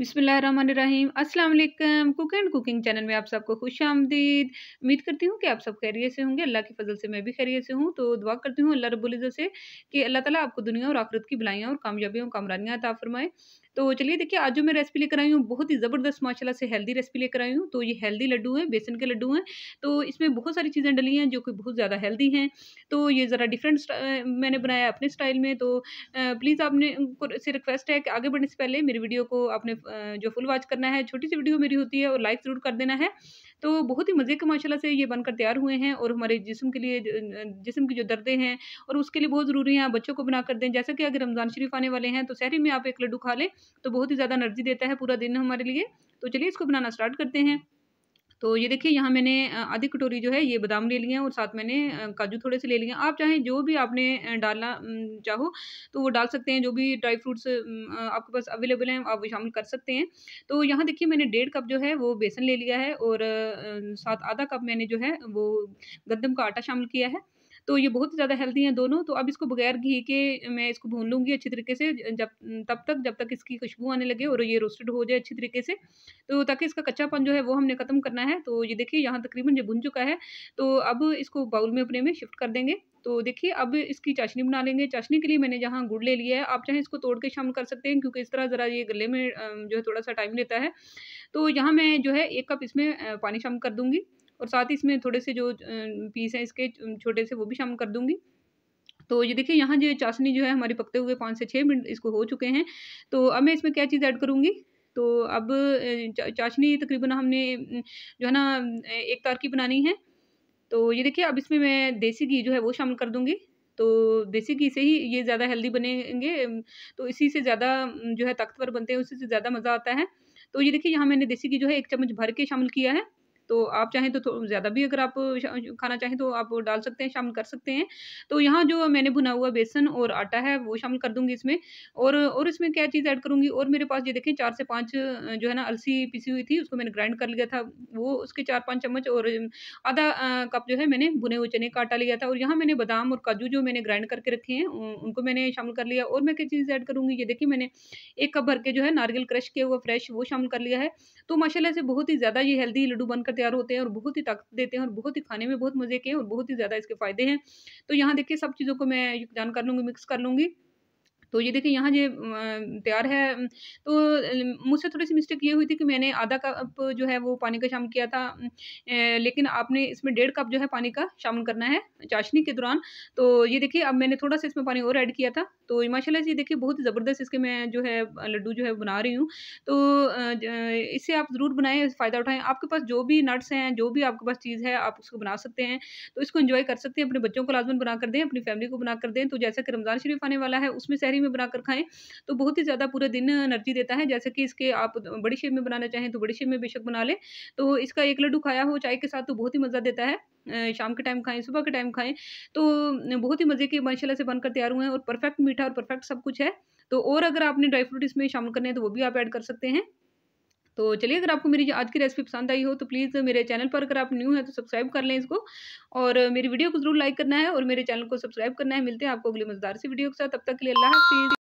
बिसमीम वालेकुम cook and cooking channel में आप सबको खुश आमदीद उम्मीद करती हूँ कि आप सब खैरियत से होंगे अल्लाह की फजल से मैं भी खैरियत से हूँ तो दुआ करती हूँ अल्लाह रबुल्ज़त से कि अल्लाह ताला आपको दुनिया और आखरत की भलाइयाँ और कामयाबियों कामरानियाँ अता फरमाए तो चलिए देखिए आज जो मैं रेसिपी लेकर आई हूँ बहुत ही ज़बरदस्त माशाल्लाह से हेल्दी रेसिपी लेकर आई हूँ तो ये हेल्दी लड्डू हैं बेसन के लड्डू हैं तो इसमें बहुत सारी चीज़ें डली हैं जो कि बहुत ज़्यादा हेल्दी हैं तो ये ज़रा डिफरेंट मैंने बनाया अपने स्टाइल में तो प्लीज़ आपने से रिक्वेस्ट है कि आगे बढ़ने से पहले मेरी वीडियो को आपने जो फुल वॉच करना है छोटी सी वीडियो मेरी होती है और लाइक ज़रूर कर देना है तो बहुत ही मज़े के माशाल्लाह से ये बनकर तैयार हुए हैं और हमारे जिसम के लिए जिसम की जो दर्दें हैं और उसके लिए बहुत ज़रूरी है आप बच्चों को बना कर दें जैसे कि अगर रमज़ान शरीफ आने वाले हैं तो शहरी में आप एक लड्डू खा लें तो बहुत ही ज़्यादा एनर्जी देता है पूरा दिन हमारे लिए तो चलिए इसको बनाना स्टार्ट करते हैं तो ये देखिए यहाँ मैंने आधी कटोरी जो है ये बादाम ले लिए हैं और साथ मैंने काजू थोड़े से ले लिए हैं आप चाहें जो भी आपने डालना चाहो तो वो डाल सकते हैं जो भी ड्राई फ्रूट्स आपके पास अवेलेबल हैं आप वो शामिल कर सकते हैं तो यहाँ देखिए मैंने डेढ़ कप जो है वो बेसन ले लिया है और साथ आधा कप मैंने जो है वो गंदम का आटा शामिल किया है तो ये बहुत ज़्यादा हेल्दी हैं दोनों तो अब इसको बगैर घी के मैं इसको भून लूँगी अच्छी तरीके से जब तब तक जब तक इसकी खुशबू आने लगे और ये रोस्टेड हो जाए अच्छी तरीके से तो ताकि इसका कच्चापन जो है वो हमने ख़त्म करना है तो ये देखिए यहाँ तकरीबन ये भुन चुका है तो अब इसको बाउल में अपने में शिफ्ट कर देंगे तो देखिए अब इसकी चाशनी बना लेंगे चाशनी के लिए मैंने जहाँ गुड़ ले लिया है आप चाहे इसको तोड़ के शामिल कर सकते हैं क्योंकि इस तरह ज़रा ये गले में जो है थोड़ा सा टाइम लेता है तो यहाँ मैं जो है एक कप इसमें पानी शामिल कर दूँगी और साथ ही इसमें थोड़े से जो पीस हैं इसके छोटे से वो भी शामिल कर दूँगी तो ये देखिए यहाँ जो चाशनी जो है हमारी पकते हुए पाँच से छः मिनट इसको हो चुके हैं तो अब मैं इसमें क्या चीज़ ऐड करूँगी तो अब चाशनी तकरीबन हमने जो है ना एक तार की बनानी है तो ये देखिए अब इसमें मैं देसी घी जो है वो शामिल कर दूँगी तो देसी घी से ही ये ज़्यादा हेल्दी बनेंगे तो इसी से ज़्यादा जो है ताकतवर बनते हैं उसी से ज़्यादा मज़ा आता है तो ये देखिए यहाँ मैंने देसी घी जो है एक चम्मच भर के शामिल किया है तो आप चाहें तो, ज़्यादा भी अगर आप खाना चाहें तो आप डाल सकते हैं शामिल कर सकते हैं तो यहाँ जो मैंने भुना हुआ बेसन और आटा है वो शामिल कर दूँगी इसमें और और इसमें क्या चीज़ ऐड करूँगी और मेरे पास ये देखें चार से पाँच जो है ना अलसी पिसी हुई थी उसको मैंने ग्राइंड कर लिया था वो उसके चार पाँच चम्मच और आधा कप जो है मैंने भुने हुए चने का आटा लिया था और यहाँ मैंने बादाम और काजू जो मैंने ग्राइंड करके रखे हैं उनको मैंने शामिल कर लिया और मैं क्या चीज़ ऐड करूँगी ये देखिए मैंने एक कप भर के जो है नारियल क्रश किया हुआ फ्रेश वो शामिल कर लिया है तो माशाला से बहुत ही ज़्यादा ये हेल्दी लड्डू बनकर तैयार होते हैं और बहुत ही ताकत देते हैं और बहुत ही खाने में बहुत मज़े के हैं और बहुत ही ज़्यादा इसके फ़ायदे हैं तो यहाँ देखिए सब चीज़ों को मैं जान कर लूँगी मिक्स कर लूँगी तो ये देखिए यहाँ जो तैयार है तो मुझसे थोड़ी सी मिस्टेक ये हुई थी कि मैंने आधा कप जो है वो पानी का शामिल किया था लेकिन आपने इसमें डेढ़ कप जो है पानी का शामिल करना है चाशनी के दौरान तो ये देखिए अब मैंने थोड़ा सा इसमें पानी और ऐड किया था तो माशाल्लाह से ये देखिए बहुत ज़बरदस्त इसके मैं जो है लड्डू जो है बना रही हूँ तो इसे आप ज़रूर बनाएं फ़ायदा उठाएं आपके पास जो भी नट्स हैं जो भी आपके पास चीज़ है आप उसको बना सकते हैं तो इसको इन्जॉय कर सकते हैं अपने बच्चों को लाजमन बना कर दें अपनी फैमिली को बना कर दें तो जैसा कि रमज़ान शरीफ आने वाला है उसमें शहरी शेप में बनाकर खाएं तो बहुत ही ज़्यादा पूरा दिन एनर्जी देता है जैसे कि इसके आप बड़ी शेप में बनाना चाहें तो बड़ी शेप में बेशक बना लें तो इसका एक लड्डू खाया हो चाय के साथ तो बहुत ही मज़ा देता है शाम के टाइम खाएं सुबह के टाइम खाएं तो बहुत ही मज़े के माशाला से बनकर तैयार हुए हैं और परफेक्ट मीठा और परफेक्ट सब कुछ है तो और अगर आपने ड्राई फ्रूट इसमें शामिल करने हैं तो वो भी आप ऐड कर सकते हैं तो चलिए अगर आपको मेरी आज की रेसिपी पसंद आई हो तो प्लीज़ मेरे चैनल पर अगर आप न्यू हैं तो सब्सक्राइब कर लें इसको और मेरी वीडियो को जरूर लाइक करना है और मेरे चैनल को सब्सक्राइब करना है मिलते हैं आपको अगले मजेदार सी वीडियो के साथ तब तक के लिए अल्लाह हाफिज़